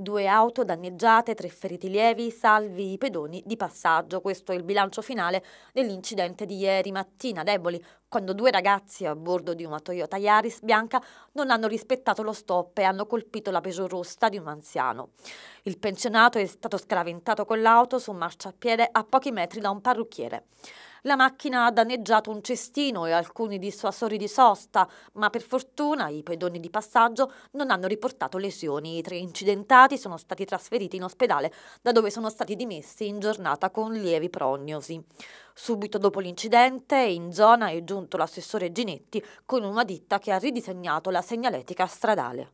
Due auto danneggiate, tre feriti lievi, salvi i pedoni di passaggio. Questo è il bilancio finale dell'incidente di ieri mattina. Deboli quando due ragazzi a bordo di una Toyota Yaris bianca non hanno rispettato lo stop e hanno colpito la rossa di un anziano. Il pensionato è stato scaraventato con l'auto su un marciapiede a pochi metri da un parrucchiere. La macchina ha danneggiato un cestino e alcuni dissuasori di sosta, ma per fortuna i pedoni di passaggio non hanno riportato lesioni. I tre incidentati sono stati trasferiti in ospedale, da dove sono stati dimessi in giornata con lievi prognosi. Subito dopo l'incidente, in zona è giunto l'assessore Ginetti con una ditta che ha ridisegnato la segnaletica stradale.